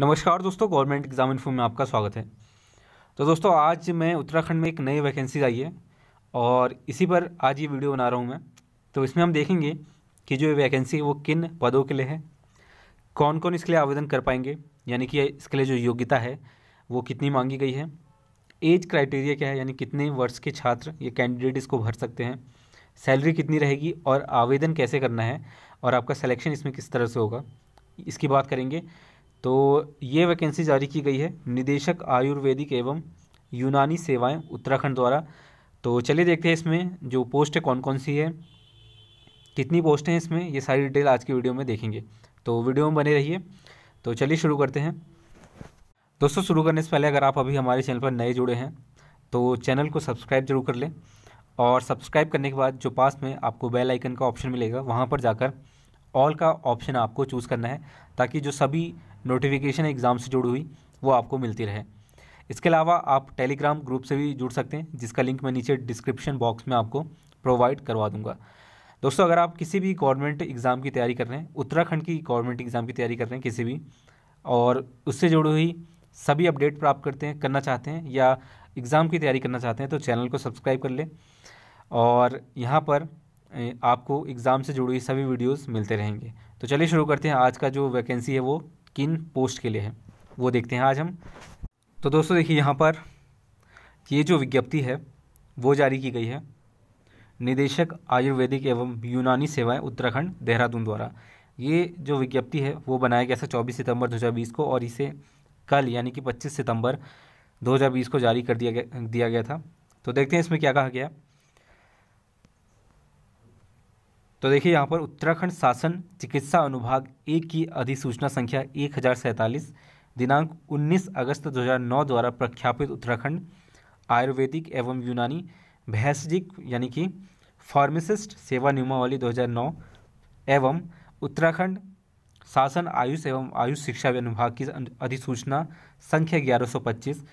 नमस्कार दोस्तों government exam info में आपका स्वागत है तो दोस्तों आज मैं उत्तराखंड में एक नई वैकेंसी आई है और इसी पर आज ये वीडियो बना रहा हूँ मैं तो इसमें हम देखेंगे कि जो ये वैकेंसी है वो किन पदों के लिए है कौन कौन इसके लिए आवेदन कर पाएंगे यानी कि इसके लिए जो योग्यता है वो कितनी मांगी गई है एज क्राइटेरिया क्या है यानी कितने वर्ष के छात्र ये कैंडिडेट इसको भर सकते हैं सैलरी कितनी रहेगी और आवेदन कैसे करना है और आपका सिलेक्शन इसमें किस तरह से होगा इसकी बात करेंगे तो ये वैकेंसी जारी की गई है निदेशक आयुर्वेदिक एवं यूनानी सेवाएं उत्तराखंड द्वारा तो चलिए देखते हैं इसमें जो पोस्ट है कौन कौन सी है कितनी पोस्ट हैं इसमें ये सारी डिटेल आज की वीडियो में देखेंगे तो वीडियो में बने रहिए तो चलिए शुरू करते हैं दोस्तों शुरू करने से पहले अगर आप अभी हमारे चैनल पर नए जुड़े हैं तो चैनल को सब्सक्राइब जरूर कर लें और सब्सक्राइब करने के बाद जो पास में आपको बेल आइकन का ऑप्शन मिलेगा वहाँ पर जाकर ऑल का ऑप्शन आपको चूज़ करना है ताकि जो सभी नोटिफिकेशन एग्ज़ाम से जुड़ी हुई वो आपको मिलती रहे इसके अलावा आप टेलीग्राम ग्रुप से भी जुड़ सकते हैं जिसका लिंक मैं नीचे डिस्क्रिप्शन बॉक्स में आपको प्रोवाइड करवा दूंगा दोस्तों अगर आप किसी भी गवर्नमेंट एग्ज़ाम की तैयारी कर रहे हैं उत्तराखंड की गवर्नमेंट एग्ज़ाम की तैयारी कर रहे हैं किसी भी और उससे जुड़ी हुई सभी अपडेट प्राप्त करते हैं करना चाहते हैं या एग्ज़ाम की तैयारी करना चाहते हैं तो चैनल को सब्सक्राइब कर लें और यहाँ पर आपको एग्ज़ाम से जुड़ी हुई सभी वीडियोज़ मिलते रहेंगे तो चलिए शुरू करते हैं आज का जो वैकेंसी है वो किन पोस्ट के लिए है वो देखते हैं आज हम तो दोस्तों देखिए यहाँ पर ये जो विज्ञप्ति है वो जारी की गई है निदेशक आयुर्वेदिक एवं यूनानी सेवाएं उत्तराखंड देहरादून द्वारा ये जो विज्ञप्ति है वो बनाया गया था चौबीस सितंबर 2020 को और इसे कल यानी कि 25 सितंबर 2020 को जारी कर दिया गया दिया गया था तो देखते हैं इसमें क्या कहा गया तो देखिए यहाँ पर उत्तराखंड शासन चिकित्सा अनुभाग एक की अधिसूचना संख्या एक हज़ार सैंतालीस दिनांक 19 अगस्त 2009 द्वारा प्रख्यापित उत्तराखंड आयुर्वेदिक एवं यूनानी भैसजिक यानी कि फार्मासिस्ट सेवा नियमावली 2009 एवं उत्तराखंड शासन आयुष एवं आयुष शिक्षा अनुभाग की अधिसूचना संख्या 1125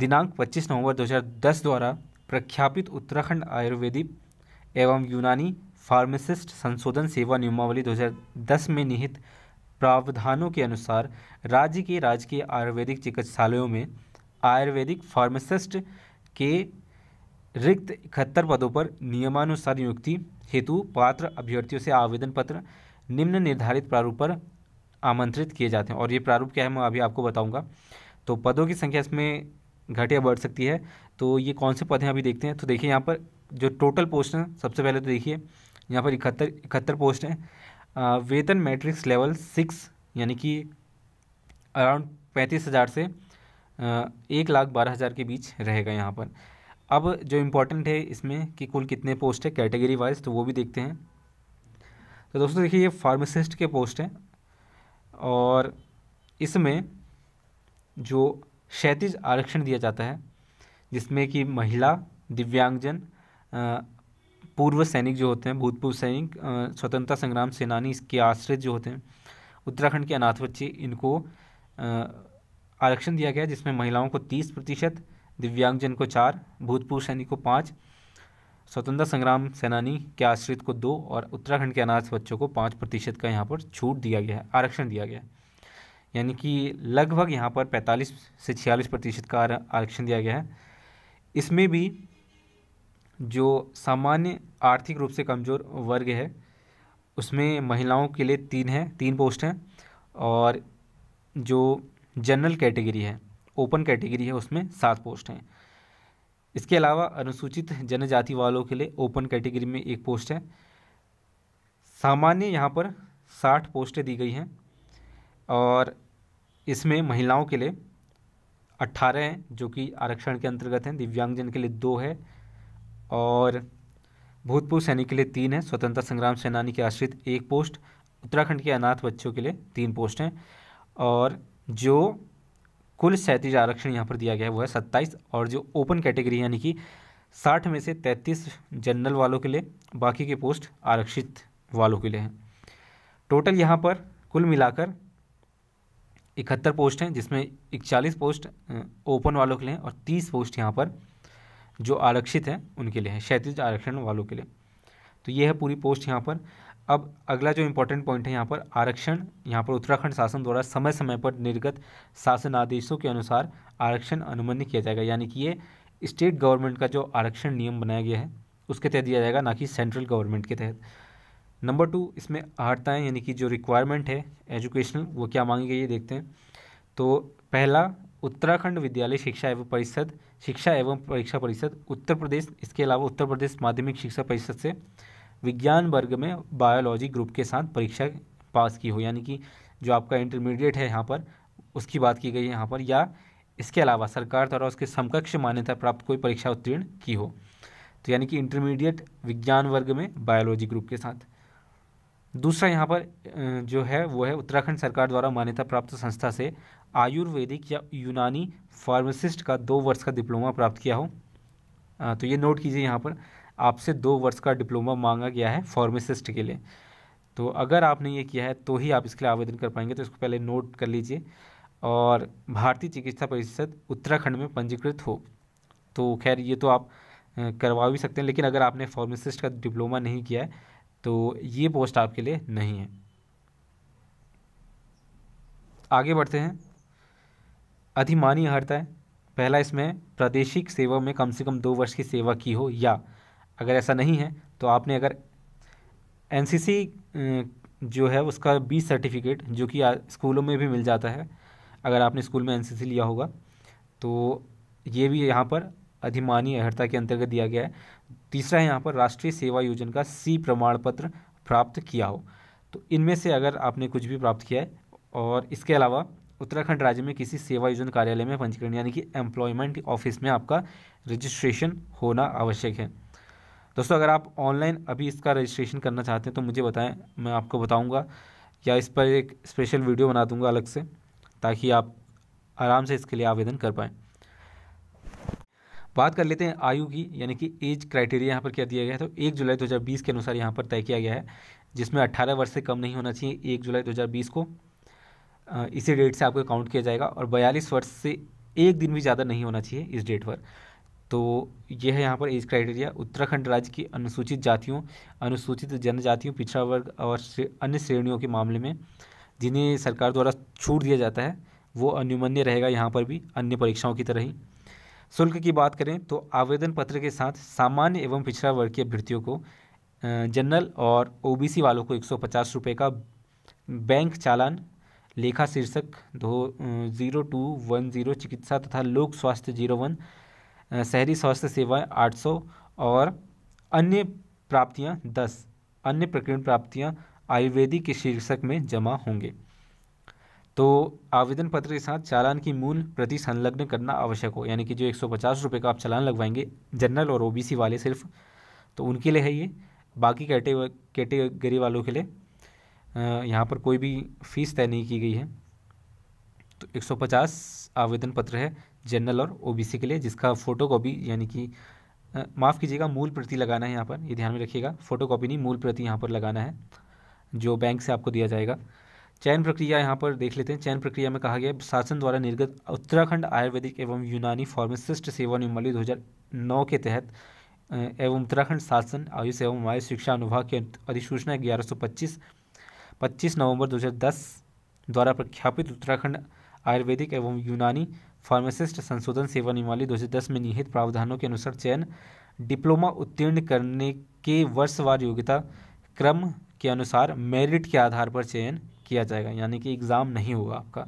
दिनांक 25 नवंबर 2010 द्वारा प्रख्यापित उत्तराखंड आयुर्वेदिक एवं यूनानी फार्मासिस्ट संशोधन सेवा नियमावली 2010 में निहित प्रावधानों के अनुसार राज्य के राजकीय आयुर्वेदिक चिकित्सालयों में आयुर्वेदिक फार्मासिस्ट के रिक्त इकहत्तर पदों पर नियमानुसार नियुक्ति हेतु पात्र अभ्यर्थियों से आवेदन पत्र निम्न निर्धारित प्रारूप पर आमंत्रित किए जाते हैं और ये प्रारूप क्या है मैं अभी आपको बताऊंगा तो पदों की संख्या इसमें घट या बढ़ सकती है तो ये कौन से पद हैं अभी देखते हैं तो देखिए यहाँ पर जो टोटल पोस्ट हैं सबसे पहले तो देखिए यहाँ पर इकहत्तर इकहत्तर पोस्ट हैं वेतन मैट्रिक्स लेवल सिक्स यानी कि अराउंड पैंतीस हज़ार से एक लाख बारह हज़ार के बीच रहेगा यहाँ पर अब जो इम्पोर्टेंट है इसमें कि कुल कितने पोस्ट है कैटेगरी वाइज तो वो भी देखते हैं तो दोस्तों देखिए ये फार्मासिस्ट के पोस्ट हैं और इसमें जो क्षैतिज आरक्षण दिया जाता है जिसमें कि महिला दिव्यांगजन पूर्व सैनिक जो होते हैं भूतपूर्व सैनिक स्वतंत्रता संग्राम सेनानी इसके आश्रित जो होते हैं उत्तराखंड के अनाथ बच्चे इनको आरक्षण दिया गया जिसमें महिलाओं को तीस प्रतिशत दिव्यांगजन को चार भूतपूर्व सैनिक को पाँच स्वतंत्रता संग्राम सेनानी के आश्रित को दो और उत्तराखंड के अनाथ बच्चों को पाँच प्रतिशत का यहाँ पर छूट दिया गया है आरक्षण दिया गया है यानी कि लगभग यहाँ पर पैंतालीस से छियालीस प्रतिशत का आरक्षण दिया गया है इसमें भी जो सामान्य आर्थिक रूप से कमज़ोर वर्ग है उसमें महिलाओं के लिए तीन हैं तीन पोस्ट हैं और जो जनरल कैटेगरी है ओपन कैटेगरी है उसमें सात पोस्ट हैं इसके अलावा अनुसूचित जनजाति वालों के लिए ओपन कैटेगरी में एक पोस्ट है सामान्य यहाँ पर साठ पोस्टें दी गई हैं और इसमें महिलाओं के लिए अट्ठारह हैं जो कि आरक्षण के अंतर्गत हैं दिव्यांगजन के लिए दो है और भूतपूर्व सैनिक के लिए तीन है स्वतंत्रता संग्राम सेनानी के आश्रित एक पोस्ट उत्तराखंड के अनाथ बच्चों के लिए तीन पोस्ट हैं और जो कुल सैंतीस आरक्षण यहाँ पर दिया गया है वो है सत्ताईस और जो ओपन कैटेगरी यानी कि साठ में से तैंतीस जनरल वालों के लिए बाकी के पोस्ट आरक्षित वालों के लिए हैं टोटल यहाँ पर कुल मिलाकर इकहत्तर पोस्ट हैं जिसमें इकचालीस पोस्ट ओपन वालों के लिए हैं और तीस पोस्ट यहाँ पर जो आरक्षित हैं उनके लिए है क्षैतिज आरक्षण वालों के लिए तो ये है पूरी पोस्ट यहाँ पर अब अगला जो इम्पोर्टेंट पॉइंट है यहाँ पर आरक्षण यहाँ पर उत्तराखंड शासन द्वारा समय समय पर निर्गत शासन आदेशों के अनुसार आरक्षण अनुमन्य किया जाएगा यानी कि ये स्टेट गवर्नमेंट का जो आरक्षण नियम बनाया गया है उसके तहत दिया जाएगा ना कि सेंट्रल गवर्नमेंट के तहत नंबर टू इसमें आहर्ताएँ यानी कि जो रिक्वायरमेंट है एजुकेशनल वो क्या मांगी गई है देखते हैं तो पहला उत्तराखंड विद्यालय शिक्षा एवं परिषद शिक्षा एवं परीक्षा परिषद उत्तर प्रदेश इसके अलावा उत्तर प्रदेश माध्यमिक शिक्षा परिषद से विज्ञान वर्ग में बायोलॉजी ग्रुप के साथ परीक्षा पास की हो यानी कि जो आपका इंटरमीडिएट है यहाँ पर उसकी बात की गई है यहाँ पर या इसके अलावा सरकार द्वारा उसके समकक्ष मान्यता प्राप्त कोई परीक्षा उत्तीर्ण की हो तो यानी कि इंटरमीडिएट विज्ञान वर्ग में बायोलॉजी ग्रुप के साथ दूसरा यहाँ पर जो है वो है उत्तराखंड सरकार द्वारा मान्यता प्राप्त संस्था से आयुर्वेदिक या यूनानी फार्मासिस्ट का दो वर्ष का डिप्लोमा प्राप्त किया हो आ, तो ये नोट कीजिए यहाँ पर आपसे दो वर्ष का डिप्लोमा मांगा गया है फार्मासिस्ट के लिए तो अगर आपने ये किया है तो ही आप इसके लिए आवेदन कर पाएंगे तो इसको पहले नोट कर लीजिए और भारतीय चिकित्सा परिषद उत्तराखंड में पंजीकृत हो तो खैर ये तो आप करवा भी सकते हैं लेकिन अगर आपने फार्मासिस्ट का डिप्लोमा नहीं किया है तो ये पोस्ट आपके लिए नहीं है आगे बढ़ते हैं अधिमानी अर्थ है पहला इसमें प्रादेशिक सेवा में कम से कम दो वर्ष की सेवा की हो या अगर ऐसा नहीं है तो आपने अगर एनसीसी जो है उसका बी सर्टिफिकेट जो कि स्कूलों में भी मिल जाता है अगर आपने स्कूल में एनसीसी लिया होगा तो ये भी यहाँ पर अधिमानी अहर्ता के अंतर्गत दिया गया है तीसरा है यहाँ पर राष्ट्रीय सेवा योजन का सी प्रमाण पत्र प्राप्त किया हो तो इनमें से अगर आपने कुछ भी प्राप्त किया है और इसके अलावा उत्तराखंड राज्य में किसी सेवा योजन कार्यालय में पंजीकरण यानी कि एम्प्लॉयमेंट ऑफिस में आपका रजिस्ट्रेशन होना आवश्यक है दोस्तों अगर आप ऑनलाइन अभी इसका रजिस्ट्रेशन करना चाहते हैं तो मुझे बताएं मैं आपको बताऊंगा या इस पर एक स्पेशल वीडियो बना दूंगा अलग से ताकि आप आराम से इसके लिए आवेदन कर पाएँ बात कर लेते हैं आयु की यानी कि एज क्राइटेरिया यहाँ पर क्या दिया गया है तो एक जुलाई दो के अनुसार यहाँ पर तय किया गया है जिसमें 18 वर्ष से कम नहीं होना चाहिए एक जुलाई 2020 को इसी डेट से आपको काउंट किया जाएगा और बयालीस वर्ष से एक दिन भी ज़्यादा नहीं होना चाहिए इस डेट पर तो यह है यहाँ पर एज क्राइटेरिया उत्तराखंड राज्य की अनुसूचित जातियों अनुसूचित जनजातियों पिछड़ा वर्ग और अन्य श्रेणियों के मामले में जिन्हें सरकार द्वारा छूट दिया जाता है वो अनुमन्य रहेगा यहाँ पर भी अन्य परीक्षाओं की तरह ही शुल्क की बात करें तो आवेदन पत्र के साथ सामान्य एवं पिछड़ा वर्ग के अभ्यर्थियों को जनरल और ओबीसी वालों को एक सौ पचास रुपये का बैंक चालान लेखा शीर्षक दो जीरो टू वन जीरो चिकित्सा तथा लोक स्वास्थ्य जीरो वन शहरी स्वास्थ्य सेवाएं आठ सौ और अन्य प्राप्तियां दस अन्य प्रकरण प्राप्तियां आयुर्वेदिक के शीर्षक में जमा होंगे तो आवेदन पत्र के साथ चालान की मूल प्रति संलग्न करना आवश्यक हो यानी कि जो एक सौ का आप चालान लगवाएंगे जनरल और ओबीसी वाले सिर्फ तो उनके लिए है ये बाकी कैटेगरी वालों के लिए यहाँ पर कोई भी फीस तय नहीं की गई है तो 150 आवेदन पत्र है जनरल और ओबीसी के लिए जिसका फ़ोटो कॉपी यानी कि माफ़ कीजिएगा मूल प्रति लगाना है यहाँ पर ये ध्यान में रखिएगा फ़ोटो कॉपी नहीं मूल प्रति यहाँ पर लगाना है जो बैंक से आपको दिया जाएगा चयन प्रक्रिया यहाँ पर देख लेते हैं चयन प्रक्रिया में कहा गया शासन द्वारा निर्गत उत्तराखंड आयुर्वेदिक एवं यूनानी फार्मासिस्ट सेवा हज़ार नौ के तहत एवं उत्तराखंड शासन आयुष एवं वायु शिक्षा अनुभाग की अधिसूचना ग्यारह 25 नवंबर 2010 द्वारा प्रख्यापित उत्तराखंड आयुर्वेदिक एवं यूनानी फार्मासिस्ट संशोधन सेवा हज़ार 2010 में निहित प्रावधानों के अनुसार चयन डिप्लोमा उत्तीर्ण करने के वर्षवार योग्यता क्रम के अनुसार मेरिट के आधार पर चयन किया जाएगा यानी कि एग्ज़ाम नहीं होगा आपका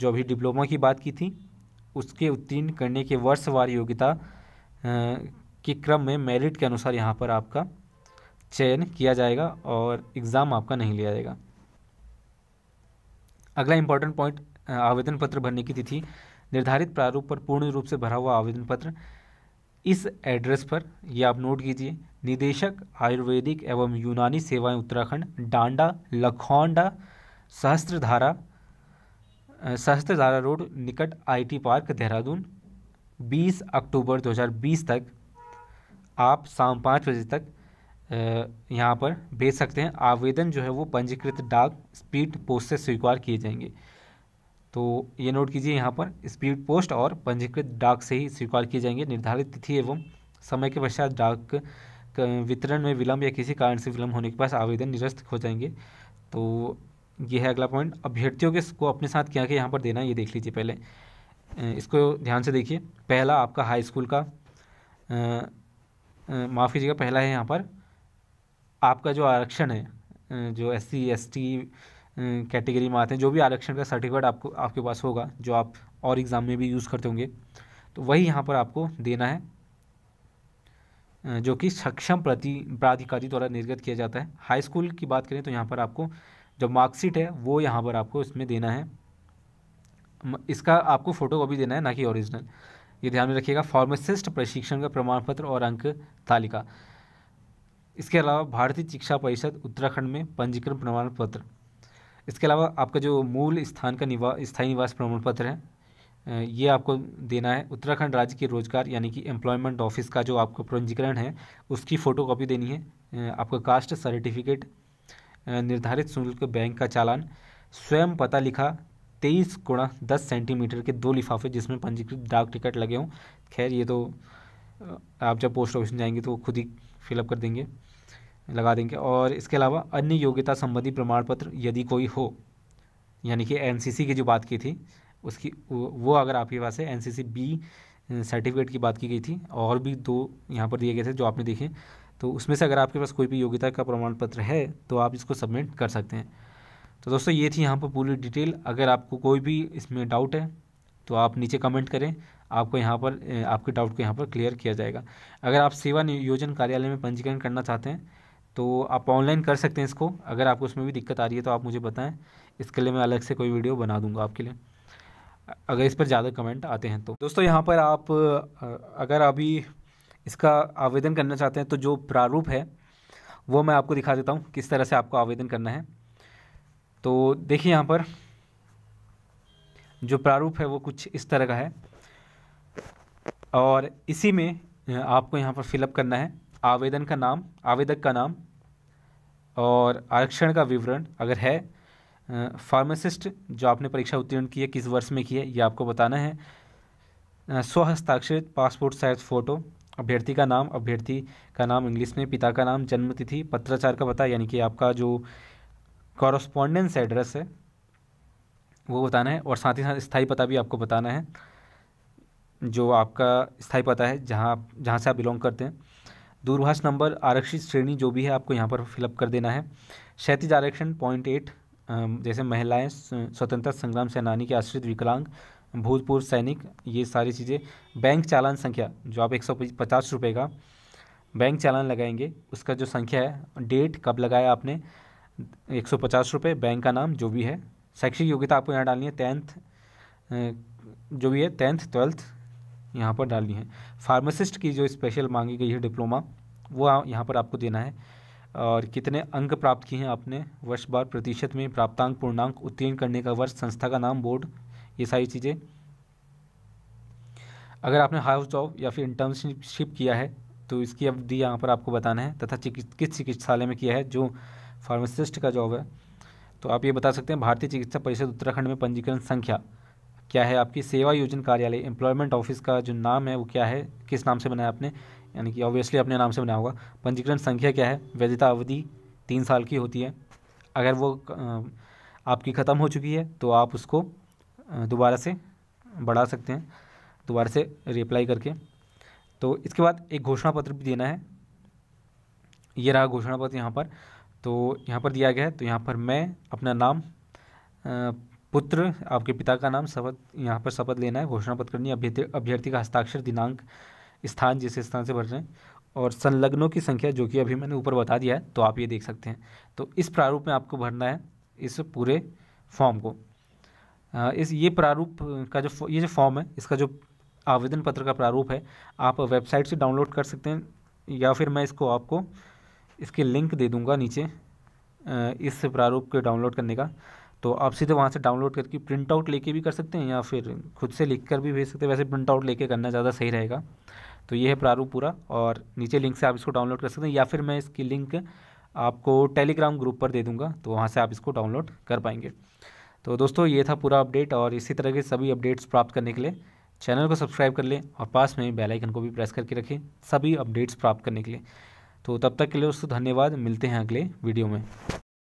जो अभी डिप्लोमा की बात की थी उसके उत्तीर्ण करने के वर्षवार योग्यता के क्रम में मेरिट के अनुसार यहाँ पर आपका चयन किया जाएगा और एग्ज़ाम आपका नहीं लिया जाएगा अगला इंपॉर्टेंट पॉइंट आवेदन पत्र भरने की तिथि निर्धारित प्रारूप पर पूर्ण रूप से भरा हुआ आवेदन पत्र इस एड्रेस पर यह आप नोट कीजिए निदेशक आयुर्वेदिक एवं यूनानी सेवाएं उत्तराखंड डांडा लखौंडा सहस्त्रधारा सहस्त्रधारा रोड निकट आईटी पार्क देहरादून 20 अक्टूबर 2020 तक आप शाम पाँच बजे तक यहाँ पर भेज सकते हैं आवेदन जो है वो पंजीकृत डाक स्पीड पोस्ट से स्वीकार किए जाएंगे तो ये नोट कीजिए यहाँ पर स्पीड पोस्ट और पंजीकृत डाक से ही स्वीकार किए जाएंगे निर्धारित तिथि एवं समय के पश्चात डाक वितरण में विलंब या किसी कारण से विलंब होने के पास आवेदन निरस्त हो जाएंगे तो ये है अगला पॉइंट अभ्यर्थियों के को अपने साथ क्या क्या यहाँ पर देना है ये देख लीजिए पहले इसको ध्यान से देखिए पहला आपका हाई स्कूल का माफ़ कीजिएगा पहला है यहाँ पर आपका जो आरक्षण है जो S C S T category में आते हैं जो भी आरक्षण का सर्टिफिकेट आपको आपके पास होगा जो आप और एग्ज़ाम में भी यूज़ करते होंगे तो वही यहाँ पर आपको देना है जो कि सक्षम प्रति प्राधिकारी द्वारा निर्गत किया जाता है हाई स्कूल की बात करें तो यहाँ पर आपको जो मार्कशीट है वो यहाँ पर आपको इसमें देना है इसका आपको फ़ोटो कॉपी देना है ना कि ओरिजिनल ये ध्यान में रखिएगा फार्मासिस्ट प्रशिक्षण का प्रमाण पत्र और अंक तालिका इसके अलावा भारतीय शिक्षा परिषद उत्तराखंड में पंजीकरण प्रमाण पत्र इसके अलावा आपका जो मूल स्थान का निवास स्थायी निवास प्रमाण पत्र है ये आपको देना है उत्तराखंड राज्य के रोजगार यानी कि एम्प्लॉयमेंट ऑफिस का जो आपका पंजीकरण है उसकी फ़ोटोकॉपी देनी है आपका कास्ट सर्टिफिकेट निर्धारित शुल्क बैंक का चालान स्वयं पता लिखा तेईस गुणा दस सेंटीमीटर के दो लिफाफे जिसमें पंजीकृत डाक टिकट लगे हों खैर ये तो आप जब पोस्ट ऑफिस में जाएंगे तो खुद ही फिलअप कर देंगे लगा देंगे और इसके अलावा अन्य योग्यता संबंधी प्रमाण पत्र यदि कोई हो यानी कि एनसीसी की जो बात की थी उसकी वो अगर आपके पास है एनसीसी बी सर्टिफिकेट की बात की गई थी और भी दो यहाँ पर दिए गए थे जो आपने देखे तो उसमें से अगर आपके पास कोई भी योग्यता का प्रमाण पत्र है तो आप इसको सबमिट कर सकते हैं तो दोस्तों ये थी यहाँ पर पूरी डिटेल अगर आपको कोई भी इसमें डाउट है तो आप नीचे कमेंट करें आपको यहाँ पर आपके डाउट को यहाँ पर क्लियर किया जाएगा अगर आप सेवा नियोजन कार्यालय में पंजीकरण करना चाहते हैं तो आप ऑनलाइन कर सकते हैं इसको अगर आपको उसमें भी दिक्कत आ रही है तो आप मुझे बताएं इसके लिए मैं अलग से कोई वीडियो बना दूंगा आपके लिए अगर इस पर ज़्यादा कमेंट आते हैं तो दोस्तों यहाँ पर आप अगर अभी इसका आवेदन करना चाहते हैं तो जो प्रारूप है वो मैं आपको दिखा देता हूँ किस तरह से आपको आवेदन करना है तो देखिए यहाँ पर जो प्रारूप है वो कुछ इस तरह का है और इसी में आपको यहाँ पर फिलअप करना है आवेदन का नाम आवेदक का नाम और आरक्षण का विवरण अगर है फार्मासिस्ट जो आपने परीक्षा उत्तीर्ण की है किस वर्ष में की है ये आपको बताना है स्वहस्ताक्षरित पासपोर्ट साइज फ़ोटो अभ्यर्थी का नाम अभ्यर्थी का नाम इंग्लिश में पिता का नाम जन्म तिथि पत्राचार का पता यानी कि आपका जो कॉरस्पॉन्डेंस एड्रेस है वो बताना है और साथ ही साथ स्थाई पता भी आपको बताना है जो आपका स्थाई पता है जहाँ जहाँ से आप बिलोंग करते हैं दूरभाष नंबर आरक्षित श्रेणी जो भी है आपको यहाँ पर फिलअप कर देना है क्षैतिज आरक्षण पॉइंट एट जैसे महिलाएं स्वतंत्रता संग्राम सेनानी के आश्रित विकलांग भूतपूर्व सैनिक ये सारी चीज़ें बैंक चालान संख्या जो आप एक सौ पचास रुपये का बैंक चालान लगाएंगे उसका जो संख्या है डेट कब लगाया आपने एक सौ पचास रुपये बैंक का नाम जो भी है शैक्षिक योग्यता आपको यहाँ डालनी है टेंथ जो भी है टेंथ ट्वेल्थ यहाँ पर डालनी है फार्मासिस्ट की जो स्पेशल मांगी गई है डिप्लोमा वो यहाँ पर आपको देना है और कितने अंक प्राप्त किए हैं आपने वर्ष बार प्रतिशत में प्राप्तांक पूर्णांक उत्तीर्ण करने का वर्ष संस्था का नाम बोर्ड ये सारी चीज़ें अगर आपने हाउस जॉब या फिर इंटर्नशिप किया है तो इसकी अवधि यहाँ पर आपको बताना है तथा किस चिकित्सालय में किया है जो फार्मासिस्ट का जॉब है तो आप ये बता सकते हैं भारतीय चिकित्सा परिषद उत्तराखंड में पंजीकरण संख्या क्या है आपकी सेवा योजन कार्यालय एम्प्लॉयमेंट ऑफिस का जो नाम है वो क्या है किस नाम से बनाया आपने यानी कि ऑब्वियसली अपने नाम से बनाया होगा पंजीकरण संख्या क्या है वैधता अवधि तीन साल की होती है अगर वो आपकी ख़त्म हो चुकी है तो आप उसको दोबारा से बढ़ा सकते हैं दोबारा से रिप्लाई करके तो इसके बाद एक घोषणा पत्र भी देना है ये रहा घोषणा पत्र यहाँ पर तो यहाँ पर दिया गया है तो यहाँ पर मैं अपना नाम पुत्र आपके पिता का नाम शपथ यहाँ पर शपथ लेना है घोषणा पत्र करनी है अभ्यर्थी का हस्ताक्षर दिनांक स्थान जिस स्थान से भर रहे हैं और संलग्नों की संख्या जो कि अभी मैंने ऊपर बता दिया है तो आप ये देख सकते हैं तो इस प्रारूप में आपको भरना है इस पूरे फॉर्म को इस ये प्रारूप का जो ये जो फॉर्म है इसका जो आवेदन पत्र का प्रारूप है आप वेबसाइट से डाउनलोड कर सकते हैं या फिर मैं इसको आपको इसके लिंक दे दूंगा नीचे इस प्रारूप के डाउनलोड करने का तो आप सीधे वहाँ से डाउनलोड करके प्रिंट आउट लेके भी कर सकते हैं या फिर खुद से लिख कर भी भेज सकते हैं वैसे प्रिंट आउट लेके करना ज़्यादा सही रहेगा तो ये है प्रारूप पूरा और नीचे लिंक से आप इसको डाउनलोड कर सकते हैं या फिर मैं इसकी लिंक आपको टेलीग्राम ग्रुप पर दे दूँगा तो वहाँ से आप इसको डाउनलोड कर पाएंगे तो दोस्तों ये था पूरा अपडेट और इसी तरह के सभी अपडेट्स प्राप्त करने के लिए चैनल को सब्सक्राइब कर लें और पास में बेल आइकन को भी प्रेस करके रखें सभी अपडेट्स प्राप्त करने के लिए तो तब तक के लिए दोस्तों धन्यवाद मिलते हैं अगले वीडियो में